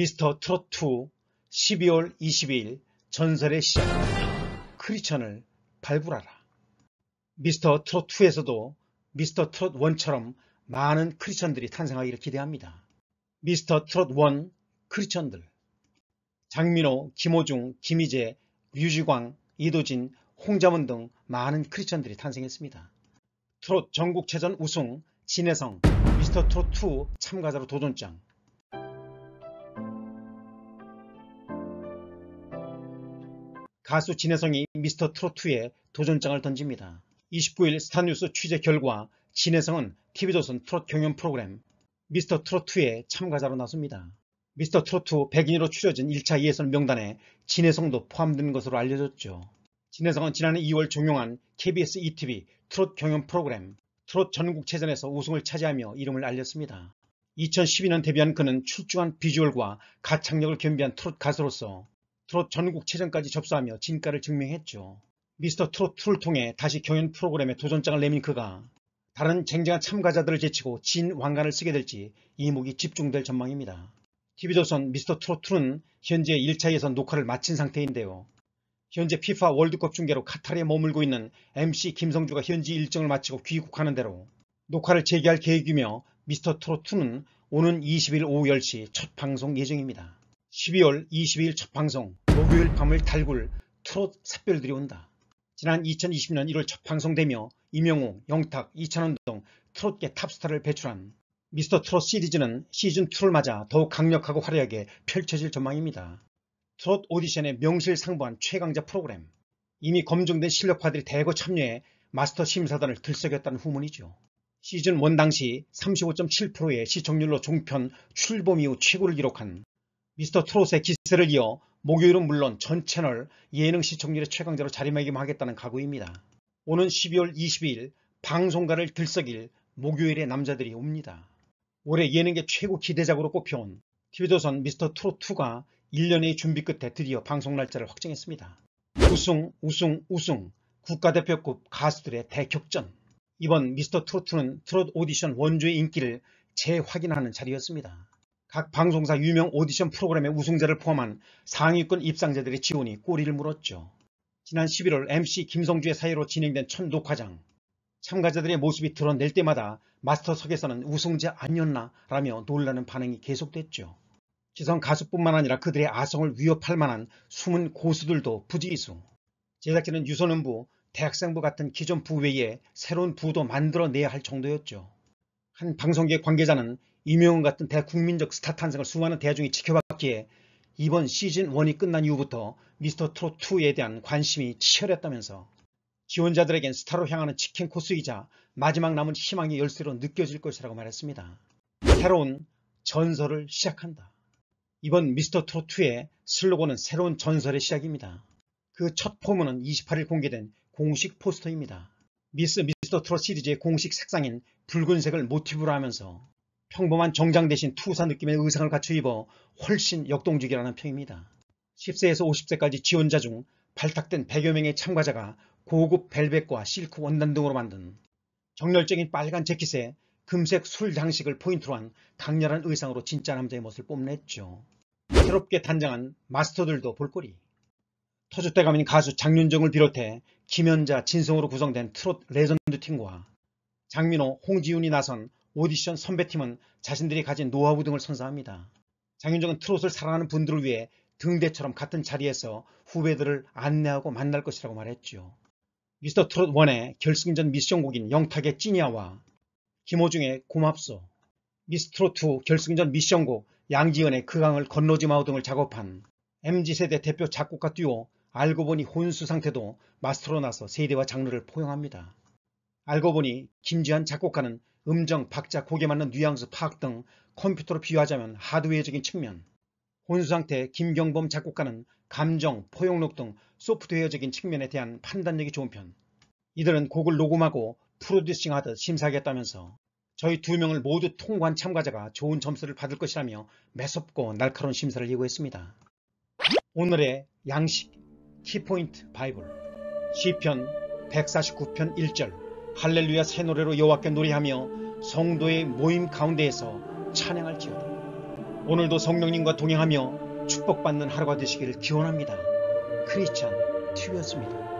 미스터 트롯2 12월 22일 전설의 시작 크리천을 발굴하라 미스터 트롯2에서도 미스터 트롯1처럼 많은 크리천들이 탄생하기를 기대합니다. 미스터 트롯1 크리천들 장민호, 김호중, 김희재, 류지광, 이도진, 홍자문 등 많은 크리천들이 탄생했습니다. 트롯 전국체전 우승, 진혜성 미스터 트롯2 참가자로 도전장 가수 진혜성이 미스터 트로트에 도전장을 던집니다. 29일 스타뉴스 취재 결과 진혜성은 TV조선 트롯 경연 프로그램 미스터 트로트에 참가자로 나섭니다. 미스터 트로트 100인으로 추려진 1차 예선 명단에 진혜성도 포함된 것으로 알려졌죠. 진혜성은 지난해 2월 종영한 KBS ETV 트롯 경연 프로그램 트롯 전국체전에서 우승을 차지하며 이름을 알렸습니다. 2012년 데뷔한 그는 출중한 비주얼과 가창력을 겸비한 트롯 가수로서 트롯 전국체전까지 접수하며 진가를 증명했죠. 미스터 트롯2를 통해 다시 경연 프로그램에 도전장을 내민 그가 다른 쟁쟁한 참가자들을 제치고 진 왕관을 쓰게 될지 이목이 집중될 전망입니다. TV조선 미스터 트롯2는 현재 1차 예선 녹화를 마친 상태인데요. 현재 FIFA 월드컵 중계로 카타르에 머물고 있는 MC 김성주가 현지 일정을 마치고 귀국하는 대로 녹화를 재개할 계획이며 미스터 트롯2는 오는 20일 오후 10시 첫 방송 예정입니다. 12월 22일 첫 방송 목요일 밤을 달굴 트롯 샛별들이 온다. 지난 2020년 1월 첫 방송되며 임영웅, 영탁, 이찬원등 트롯계 탑스타를 배출한 미스터 트롯 시리즈는 시즌2를 맞아 더욱 강력하고 화려하게 펼쳐질 전망입니다. 트롯 오디션의 명실상부한 최강자 프로그램 이미 검증된 실력파들이 대거 참여해 마스터 심사단을 들썩였다는 후문이죠. 시즌1 당시 35.7%의 시청률로 종편 출범 이후 최고를 기록한 미스터 트롯의 기세를 이어 목요일은 물론 전 채널 예능 시청률의 최강자로 자리매김하겠다는 각오입니다. 오는 12월 22일 방송가를 들썩일 목요일에 남자들이 옵니다. 올해 예능계 최고 기대작으로 꼽혀온 TV조선 미스터 트롯2가 1년의 준비 끝에 드디어 방송 날짜를 확정했습니다. 우승, 우승, 우승 국가대표급 가수들의 대격전 이번 미스터 트롯2는 트롯 오디션 원조의 인기를 재확인하는 자리였습니다. 각 방송사 유명 오디션 프로그램의 우승자를 포함한 상위권 입상자들의 지원이 꼬리를 물었죠. 지난 11월 MC 김성주의 사회로 진행된 첫 녹화장 참가자들의 모습이 드러낼 때마다 마스터석에서는 우승자 아니었나 라며 놀라는 반응이 계속됐죠. 지성 가수뿐만 아니라 그들의 아성을 위협할 만한 숨은 고수들도 부지이수. 제작진은 유소년부, 대학생부 같은 기존 부 외에 새로운 부도 만들어내야 할 정도였죠. 한 방송계 관계자는 이명훈 같은 대국민적 스타 탄생을 수많은 대중이 지켜봤기에 이번 시즌 1이 끝난 이후부터 미스터 트롯 2에 대한 관심이 치열했다면서 지원자들에겐 스타로 향하는 치킨 코스이자 마지막 남은 희망의 열쇠로 느껴질 것이라고 말했습니다. 새로운 전설을 시작한다. 이번 미스터 트롯 2의 슬로건은 새로운 전설의 시작입니다. 그 첫 포문은 28일 공개된 공식 포스터입니다. 미스 미스터 트롯 시리즈의 공식 색상인 붉은색을 모티브로 하면서 평범한 정장 대신 투사 느낌의 의상을 갖춰 입어 훨씬 역동적이라는 평입니다. 10세에서 50세까지 지원자 중 발탁된 100여 명의 참가자가 고급 벨벳과 실크 원단 등으로 만든 정열적인 빨간 재킷에 금색 술 장식을 포인트로 한 강렬한 의상으로 진짜 남자의 모습을 뽐냈죠. 새롭게 단장한 마스터들도 볼거리. 터줏대감인 가수 장윤정을 비롯해 김연자, 진성으로 구성된 트롯 레전드 팀과 장민호, 홍지훈이 나선 오디션 선배팀은 자신들이 가진 노하우 등을 선사합니다. 장윤정은 트롯을 사랑하는 분들을 위해 등대처럼 같은 자리에서 후배들을 안내하고 만날 것이라고 말했죠. 미스터 트롯 1의 결승전 미션곡인 영탁의 찐야와 김호중의 고맙소, 미스트롯 터2 결승전 미션곡 양지은의 그 강을 건너지 마오 등을 작업한 MZ세대 대표 작곡가 듀오 알고 보니 혼수 상태도 마스터로 나서 세대와 장르를 포용합니다. 알고 보니 김지한 작곡가는 음정, 박자, 곡에 맞는 뉘앙스 파악 등 컴퓨터로 비유하자면 하드웨어적인 측면, 혼수상태, 김경범 작곡가는 감정, 포용록 등 소프트웨어적인 측면에 대한 판단력이 좋은 편. 이들은 곡을 녹음하고 프로듀싱하듯 심사하겠다면서 저희 두 명을 모두 통관 참가자가 좋은 점수를 받을 것이라며 매섭고 날카로운 심사를 예고했습니다. 오늘의 양식 키포인트 바이블 시편 149편 1절 할렐루야 새 노래로 여호와께 노래하며 성도의 모임 가운데에서 찬양할지어다. 오늘도 성령님과 동행하며 축복받는 하루가 되시기를 기원합니다. 크리스찬 TV였습니다.